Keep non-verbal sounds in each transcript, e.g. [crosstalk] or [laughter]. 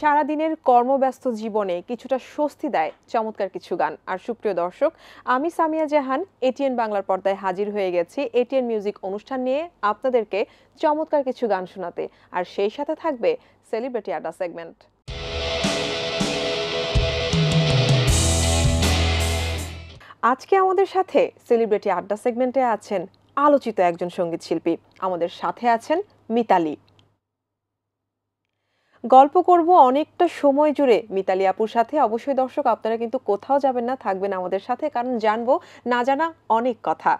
সারাদিনের কর্মব্যস্ত জীবনে কিছুটা স্বস্তি দেয় চমৎকার কিছু গান আর সুপ্রিয় দর্শক আমি সামিয়া জাহান এটিএন বাংলার পর্দায় হাজির হয়ে গেছি এটিএন মিউজিক অনুষ্ঠান নিয়ে আপনাদেরকে চমৎকার কিছু গান শোনাতে আর সেই সাথে থাকবে সেলিব্রিটি আড্ডা সেগমেন্ট আজকে আমাদের সাথে সেলিব্রিটি আড্ডা সেগমেন্টে আছেন আলোচিত একজন সঙ্গীত শিল্পী আমাদের সাথে আছেন মিতালি গল্প করব অনেকটা সময় জুড়ে মিতালি আপুর সাথে অবশ্যই দর্শক আপনারা কিন্তু কোথাও যাবেন না থাকবেন আমাদের সাথে কারণ জানবো না জানা অনেক কথা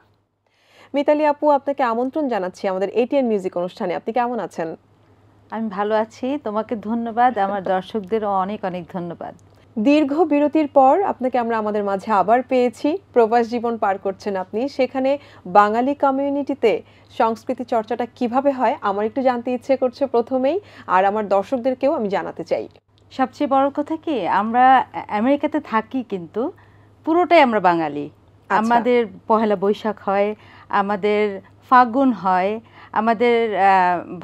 মিতালি আপু আপনাকে আমন্ত্রণ জানাচ্ছি আমাদের এটিএন মিউজিক অনুষ্ঠানে আপনি কেমন আছেন আমি ভালো আছি তোমাকে ধন্যবাদ আমার দর্শকদেরও অনেক অনেক ধন্যবাদ দীর্ঘ বিরতির পর আপনাকে আমরা আমাদের মাঝে আবার পেয়েছি প্রবাস জীবন পার করছেন আপনি সেখানে বাঙালি কমিউনিটিতে সংস্কৃতি চর্চাটা কিভাবে হয় আমার একটু জানতে ইচ্ছে করছে প্রথমেই আর আমার দর্শকদেরকেও আমি জানাতে চাই সবচেয়ে বড় কথা কি আমরা আমেরিকাতে থাকি কিন্তু পুরোটাই আমরা বাঙালি আচ্ছা। আমাদের পহেলা বৈশাখ হয় আমাদের ফাগুন হয় আমাদের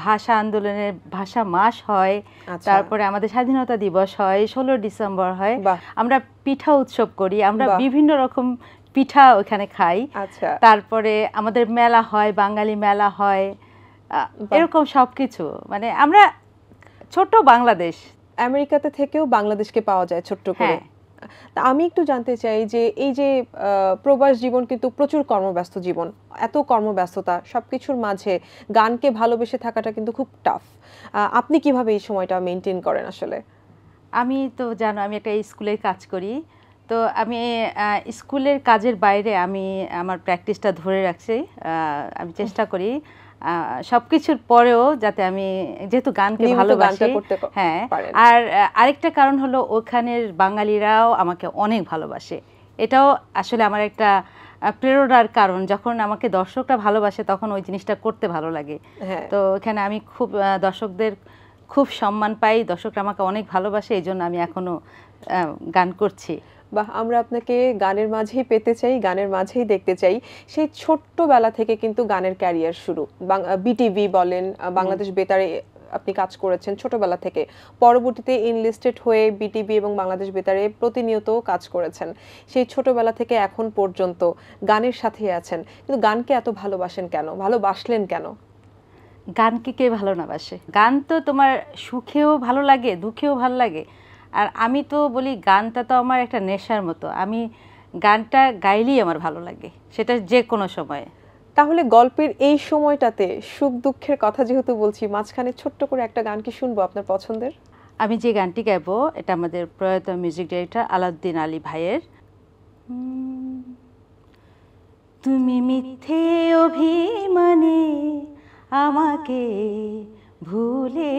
ভাষা আন্দোলনের ভাষা মাস হয় আচ্ছা। তারপরে আমাদের স্বাধীনতা দিবস হয় ষোলো ডিসেম্বর হয় আমরা পিঠা উৎসব করি আমরা বিভিন্ন রকম পিঠা ওখানে খাই আচ্ছা। তারপরে আমাদের মেলা হয় বাঙালি মেলা হয় এরকম সবকিছু মানে আমরা ছোট বাংলাদেশ আমেরিকাতে থেকেও বাংলাদেশকে পাওয়া যায় ছোট্ট করে হ্যাঁ। তা আমি একটু জানতে চাই যে এই যে প্রবাস জীবন কিন্তু প্রচুর কর্মব্যস্ত জীবন এত কর্মব্যস্ততা সব কিছুর মাঝে গানকে ভালোবেসে থাকাটা কিন্তু খুব টাফ আপনি কিভাবে এই সময়টা মেনটেন করেন আসলে আমি তো জানো আমি একটা স্কুলে কাজ করি তো আমি স্কুলের কাজের বাইরে আমি আমার প্র্যাকটিসটা ধরে রাখছি আমি চেষ্টা করি সবকিছুর পরেও যাতে আমি যেহেতু গানকে ভালোবাসি হ্যাঁ আর আরেকটা কারণ হলো ওখানের বাঙালিরাও আমাকে অনেক ভালোবাসে এটাও আসলে আমার একটা প্রেরণার কারণ যখন আমাকে দর্শকরা ভালোবাসে তখন ওই জিনিসটা করতে ভালো লাগে হ্যাঁ। তো এখানে আমি খুব দর্শকদের খুব সম্মান পাই দর্শকরা আমাকে অনেক ভালোবাসে এই জন্য আমি এখনও গান করছি বা আমরা আপনাকে গানের মাঝেই পেতে চাই গানের মাঝেই দেখতে চাই সেই ছোট্টবেলা থেকে কিন্তু গানের ক্যারিয়ার শুরু বিটিভি বলেন বাংলাদেশ বেতারে আপনি কাজ করেছেন ছোটবেলা থেকে পরবর্তীতে ইনলিস্টেড হয়ে বিটিভি এবং বাংলাদেশ বেতারে প্রতিনিয়ত কাজ করেছেন সেই ছোটবেলা থেকে এখন পর্যন্ত গানের সাথে আছেন কিন্তু গানকে এত ভালোবাসেন কেন ভালোবাসলেন কেন গানকে কে ভালো না বাসে গান তো তোমার সুখেও ভালো লাগে দুঃখেও ভালো লাগে আর আমি তো বলি গানটা তো আমার একটা নেশার মতো আমি গানটা গাইলেই আমার ভালো লাগে সেটা যে কোনো সময়ে তাহলে গল্পের এই সময়টাতে সুখ দুঃখের কথা যেহেতু বলছি মাঝখানে ছোট্ট করে একটা গান কি শুনবো আপনার পছন্দের আমি যে গানটি গাইবো এটা আমাদের প্রয়াত মিউজিক ডিরেক্টর আলাউদ্দিন আলী ভাইয়ের তুমি মিথ্যে অভিমানে আমাকে ভুলে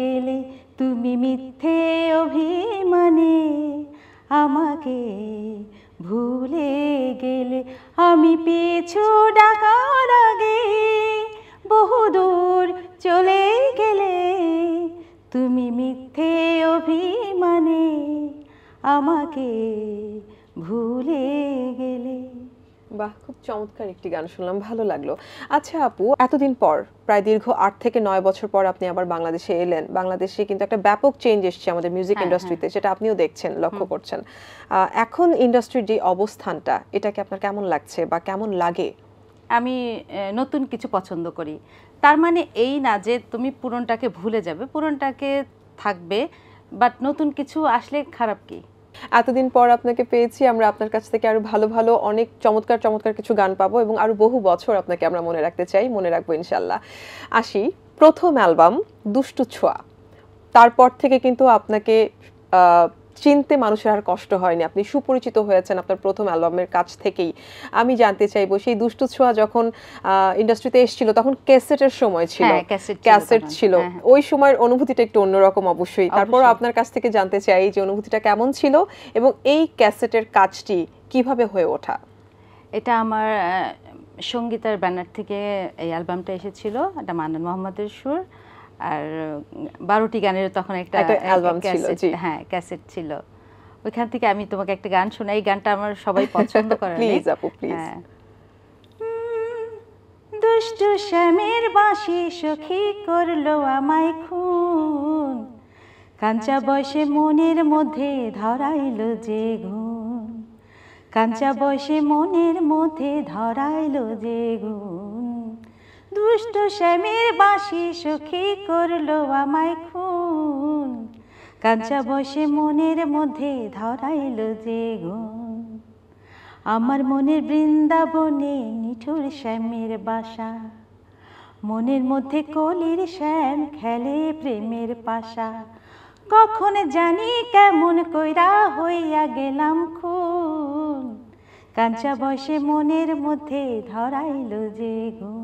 গেলে তুমি মিথ্যে অভিমানে আমাকে ভুলে গেলে আমি পিছু ডাকার আগে বহুদূর চলে গেলে তুমি মিথ্যে অভিমানে আমাকে ভুলে গেলে বাহ চমৎকার একটি গান শুনলাম ভালো লাগলো আচ্ছা আপু এতদিন পর প্রায় দীর্ঘ আট থেকে নয় বছর পর আপনি আবার বাংলাদেশে এলেন বাংলাদেশে কিন্তু একটা ব্যাপক চেঞ্জ এসছে আমাদের মিউজিক ইন্ডাস্ট্রিতে সেটা আপনিও দেখছেন লক্ষ্য করছেন এখন ইন্ডাস্ট্রির যে অবস্থানটা এটাকে আপনার কেমন লাগছে বা কেমন লাগে আমি নতুন কিছু পছন্দ করি তার মানে এই না যে তুমি পুরনটাকে ভুলে যাবে পুরনটাকে থাকবে বাট নতুন কিছু আসলে খারাপ কি এতদিন পর আপনাকে পেয়েছি আমরা আপনার কাছ থেকে আরো ভালো ভালো অনেক চমৎকার চমৎকার কিছু গান পাবো এবং আরো বহু বছর আপনাকে আমরা মনে রাখতে চাই মনে রাখবো ইনশাল্লাহ আসি প্রথম অ্যালবাম দুষ্টু ছোঁয়া তারপর থেকে কিন্তু আপনাকে চিনতে মানুষের আর কষ্ট হয়নি আপনি সুপরিচিত হয়েছেন আপনার প্রথম অ্যালবামের কাছ থেকেই আমি জানতে চাইবো সেই দুষ্টু ছোঁয়া যখন ইন্ডাস্ট্রিতে এসেছিল তখন ক্যাসেটের সময় ছিল হ্যাঁ, ক্যাসেট ছিল হ্যাঁ, হ্যাঁ। ওই সময়ের অনুভূতিটা একটু অন্যরকম অবশ্যই তারপর আপনার কাছ থেকে জানতে চাই যে অনুভূতিটা কেমন ছিল এবং এই ক্যাসেটের কাজটি কিভাবে হয়ে ওঠা এটা আমার সঙ্গীতার ব্যানার থেকে এই অ্যালবামটা এসেছিল এটা মান্নান মোহাম্মদের সুর আর বারোটি গানের তখন একটা অ্যালবাম ছিল হ্যাঁ ক্যাসেট ছিল ওইখান থেকে আমি তোমাকে একটা গান শোনাই এই গানটা আমার সবাই পছন্দ করে প্লিজ [laughs] আপু প্লিজ হ্যাঁ। দুষ্ট শ্যামের বাসি সখী করলো আমায় খুন কাঞ্চা বয়সে মনের মধ্যে ধরাইল যে গুণ কাঞ্চা বয়সে মনের মধ্যে ধরাইল যে গুণ দুষ্ট শ্যামের বাসি সুখী করলো আমায় খুন কাঁচা বসে মনের মধ্যে ধরাইল যে গুণ আমার মনের বৃন্দাবনে নিঠুর শ্যামের বাসা মনের মধ্যে কলির শ্যাম খেলে প্রেমের পাশা কখন জানি কেমন কইরা হইয়া গেলাম খুন কাঁচা বসে মনের মধ্যে ধরাইল যে গুণ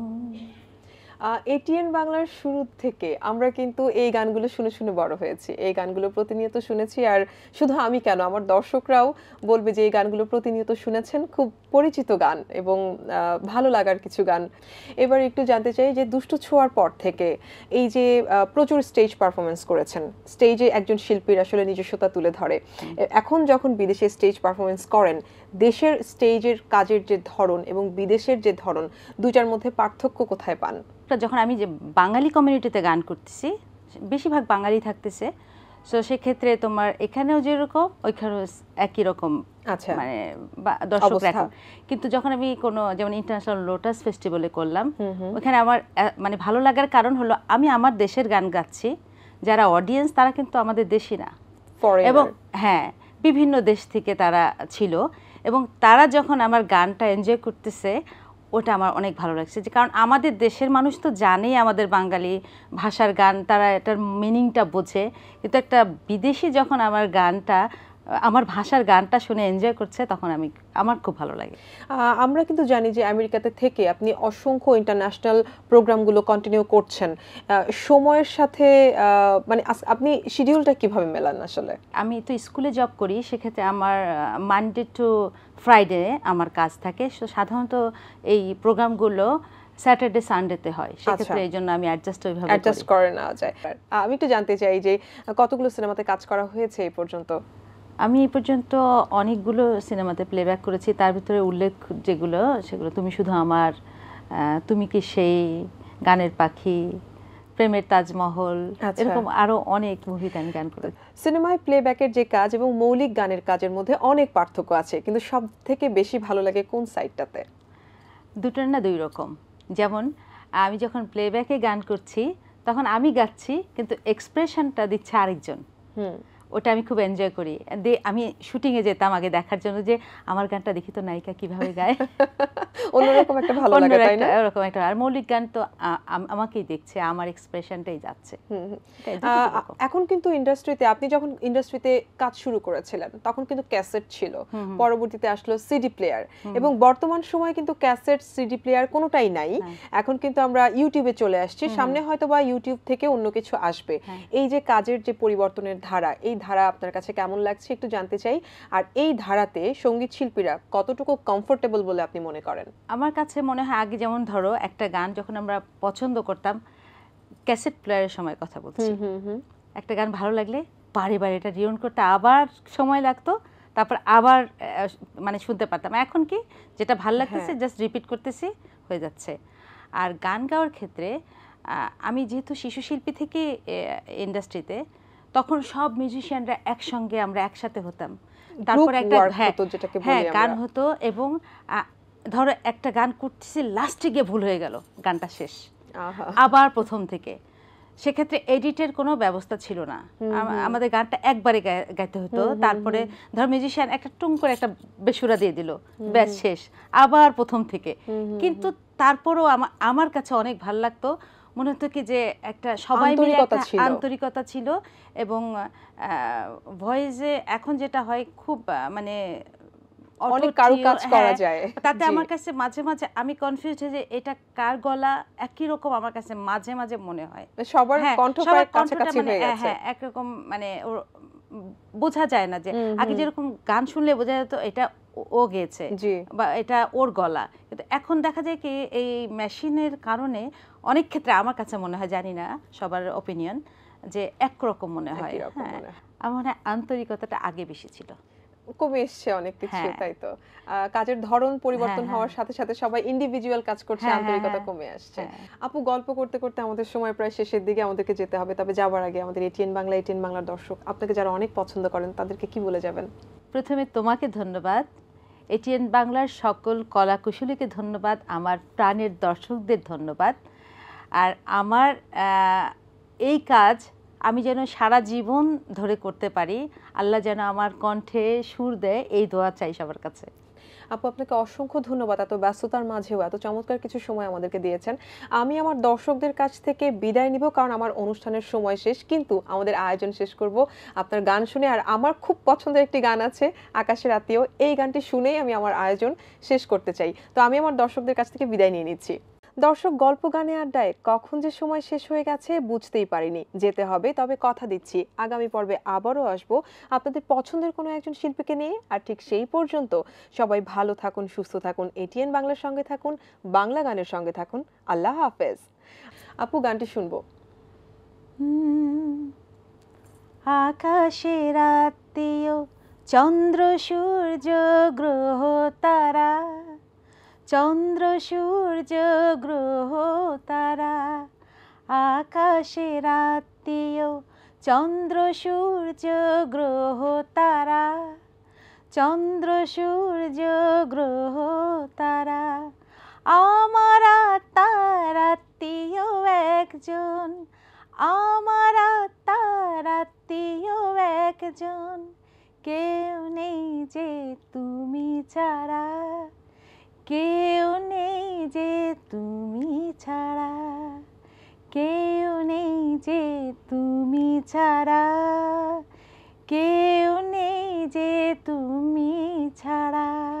এটিএন বাংলার শুরু থেকে আমরা কিন্তু এই গানগুলো শুনে শুনে বড় হয়েছি এই গানগুলো প্রতিনিয়ত শুনেছি আর শুধু আমি কেন আমার দর্শকরাও বলবে যে এই গানগুলো প্রতিনিয়ত শুনেছেন খুব পরিচিত গান এবং ভালো লাগার কিছু গান এবার একটু জানতে চাই যে দুষ্টু ছোঁয়ার পর থেকে এই যে প্রচুর স্টেজ পারফরমেন্স করেছেন স্টেজে একজন শিল্পীর আসলে নিজস্বতা তুলে ধরে এখন যখন বিদেশে স্টেজ পারফরমেন্স করেন দেশের স্টেজের কাজের যে ধরন এবং বিদেশের যে ধরন দুইটার মধ্যে পার্থক্য কোথায় পান যখন আমি যে বাঙালি কমিউনিটিতে গান করতেছি বেশিরভাগ বাঙালি থাকতেছে সো সেক্ষেত্রে তোমার এখানেও যেরকম ওইখানেও একই রকম আচ্ছা মানে দর্শক এখন কিন্তু যখন আমি কোনো যেমন ইন্টারন্যাশনাল লোটাস ফেস্টিভ্যালে করলাম ওখানে আমার মানে ভালো লাগার কারণ হলো আমি আমার দেশের গান গাচ্ছি যারা অডিয়েন্স তারা কিন্তু আমাদের দেশি না এবং হ্যাঁ বিভিন্ন দেশ থেকে তারা ছিল এবং তারা যখন আমার গানটা এনজয় করতেছে ওটা আমার অনেক ভালো লাগছে যে কারণ আমাদের দেশের মানুষ তো জানেই আমাদের বাঙালি ভাষার গান তারা এটার মিনিংটা বোঝে কিন্তু একটা বিদেশি যখন আমার গানটা আমার ভাষার গানটা শুনে এনজয় করছে তখন আমি আমার খুব ভালো লাগে আমরা কিন্তু জানি যে আমেরিকাতে থেকে আপনি অসংখ্য ইন্টারন্যাশনাল প্রোগ্রামগুলো কন্টিনিউ করছেন সময়ের সাথে মানে আপনি শিডিউলটা কিভাবে মেলান আসলে আমি তো স্কুলে জব করি সেক্ষেত্রে আমার মানডে টু ফ্রাইডে আমার কাজ থাকে সাধারণত এই প্রোগ্রামগুলো স্যাটারডে সানডেতে হয় আচ্ছা। সেক্ষেত্রে এই জন্য আমি অ্যাডজাস্ট ওইভাবে অ্যাডজাস্ট করে নেওয়া যায় আমি একটু জানতে চাই যে কতগুলো সিনেমাতে কাজ করা হয়েছে এই পর্যন্ত আমি এই পর্যন্ত অনেকগুলো সিনেমাতে প্লেব্যাক করেছি তার ভিতরে উল্লেখ যেগুলো সেগুলো তুমি শুধু আমার তুমি কি সেই গানের পাখি প্রেমের তাজমহল আচ্ছা। এরকম আরো অনেক মুভি গান গান করে সিনেমায় প্লেব্যাকের যে কাজ এবং মৌলিক গানের কাজের মধ্যে অনেক পার্থক্য আছে কিন্তু সব থেকে বেশি ভালো লাগে কোন সাইডটাতে দুটোর না দুই রকম যেমন আমি যখন প্লেব্যাকে গান করছি তখন আমি গাচ্ছি কিন্তু এক্সপ্রেশনটা দিচ্ছে আরেকজন হুম ওটা আমি খুব এনজয় করি দিয়ে আমি শুটিংয়ে যেতাম আগে দেখার জন্য যে আমার গানটা দেখি তো নায়িকা কিভাবে গায় [laughs] অন্যরকম একটা ভালো লাগে তাই না এরকম একটা আর মৌলিক গান তো আমাকেই দেখছে আমার এক্সপ্রেশনটাই যাচ্ছে এখন কিন্তু ইন্ডাস্ট্রিতে আপনি যখন ইন্ডাস্ট্রিতে কাজ শুরু করেছিলেন তখন কিন্তু ক্যাসেট ছিল পরবর্তীতে আসলো সিডি প্লেয়ার এবং বর্তমান সময় কিন্তু ক্যাসেট সিডি প্লেয়ার কোনোটাই নাই হ্যাঁ। এখন কিন্তু আমরা ইউটিউবে চলে আসছি সামনে হয়তো বা ইউটিউব থেকে অন্য কিছু আসবে হ্যাঁ। এই যে কাজের যে পরিবর্তনের ধারা এই ধারা আপনার কাছে কেমন লাগছে একটু জানতে চাই আর এই ধারাতে সঙ্গীত শিল্পীরা কতটুকু কমফোর্টেবল বলে আপনি মনে করেন আমার কাছে মনে হয় আগে যেমন ধরো একটা গান যখন আমরা পছন্দ করতাম ক্যাসেট প্লেয়ারের সময় কথা বলছি একটা গান ভালো লাগলে বাড়ি বাড়ি এটা রিউন করতে আবার সময় লাগতো তারপর আবার মানে শুনতে পারতাম এখন কি যেটা ভাল হ্যাঁ। লাগতেছে জাস্ট রিপিট করতেছি হয়ে যাচ্ছে আর গান গাওয়ার ক্ষেত্রে আমি যেহেতু শিশু শিল্পী থেকে ইন্ডাস্ট্রিতে তখন সব মিউজিশিয়ানরা একসঙ্গে আমরা একসাথে হতাম তারপর একটা হ্যাঁ, হ্যাঁ গান হতো এবং ধরো একটা গান করতেছি লাস্টে গিয়ে ভুল হয়ে গেল গানটা শেষ আবার প্রথম থেকে সেক্ষেত্রে এডিটের কোনো ব্যবস্থা ছিল না আমাদের গানটা একবারে গাইতে হতো তারপরে ধর মিউজিশিয়ান একটা টুং করে একটা বেসুরা দিয়ে দিল ব্যাস শেষ আবার প্রথম থেকে কিন্তু তারপরেও আমার কাছে অনেক ভাল লাগতো মনে হতো কি যে একটা সবাই মিলে একটা আন্তরিকতা ছিল এবং ভয়েসে এখন যেটা হয় খুব মানে অনেক কারু কাজ করা হ্যাঁ, যায় তাতে আমার কাছে মাঝে মাঝে আমি কনফিউজ হয়ে যে এটা কার গলা একই রকম আমার কাছে মাঝে মাঝে মনে হয় মানে সবার হ্যাঁ, কণ্ঠ প্রায় কাছাকাছি মানে, হয়ে হ্যাঁ, গেছে হ্যাঁ একরকম মানে বোঝা যায় না যে আগে যেরকম গান শুনলে বোঝা যেত এটা ও গেছে বা এটা ওর গলা কিন্তু এখন দেখা যায় কি এই মেশিনের কারণে অনেক ক্ষেত্রে আমার কাছে মনে হয় জানি না সবার অপিনিয়ন যে একরকম হ্যাঁ, মনে হয় আমার মনে হয় আন্তরিকতাটা আগে বেশি ছিল কমে এসছে অনেক কিছু হ্যাঁ। তাই তো কাজের ধরন পরিবর্তন হ্যাঁ, হওয়ার সাথে সাথে সবাই ইন্ডিভিজুয়াল কাজ করছে আন্তরিকতা কমে আসছে আপু গল্প করতে করতে আমাদের সময় প্রায় শেষের দিকে আমাদেরকে যেতে হবে তবে যাওয়ার আগে আমাদের এটিএন বাংলা এটিএন বাংলার দর্শক আপনাকে যারা অনেক পছন্দ করেন তাদেরকে কি বলে যাবেন প্রথমে তোমাকে ধন্যবাদ এটিএন বাংলার সকল কলাকুশলীকে ধন্যবাদ আমার প্রাণের দর্শকদের ধন্যবাদ আর আমার এই কাজ আমি যেন সারা জীবন ধরে করতে পারি আল্লাহ যেন আমার কণ্ঠে সুর দেয় এই দোয়া চাই সবার কাছে আপু আপনাকে অসংখ্য ধন্যবাদ এত ব্যস্ততার মাঝেও এত চমৎকার কিছু সময় আমাদেরকে দিয়েছেন আমি আমার দর্শকদের কাছ থেকে বিদায় নিব কারণ আমার অনুষ্ঠানের সময় শেষ কিন্তু আমাদের আয়োজন শেষ করব আপনার গান শুনে আর আমার খুব পছন্দের একটি গান আছে আকাশের আত্মীয় এই গানটি শুনেই আমি আমার আয়োজন শেষ করতে চাই তো আমি আমার দর্শকদের কাছ থেকে বিদায় নিয়ে নিচ্ছি দর্শক গল্প গানে আড্ডায় কখন যে সময় শেষ হয়ে গেছে বুঝতেই পারিনি যেতে হবে তবে কথা দিচ্ছি আগামী পর্বে আবারও আসব আপনাদের পছন্দের কোনো একজন শিল্পীকে নিয়ে আর ঠিক সেই পর্যন্ত সবাই ভালো থাকুন সুস্থ থাকুন এটিএন বাংলার সঙ্গে থাকুন বাংলা গানের সঙ্গে থাকুন আল্লাহ হাফেজ আপু গানটি শুনবো আকাশে রাত্রিও চন্দ্র সূর্য গ্রহ তারা চন্দ্র সূর্য গ্রহ তারা আকাশে রাত্রিও চন্দ্র সূর্য গ্রহ তারা চন্দ্র সূর্য গ্রহ তারা আমার তারাত্মীয় একজন আমার তারাত্মীয় একজন কেউ নেই যে তুমি ছাড়া কেউ নেই যে তুমি ছাড়া কেউ নেই যে তুমি ছাড়া কেউ নেই যে তুমি ছাড়া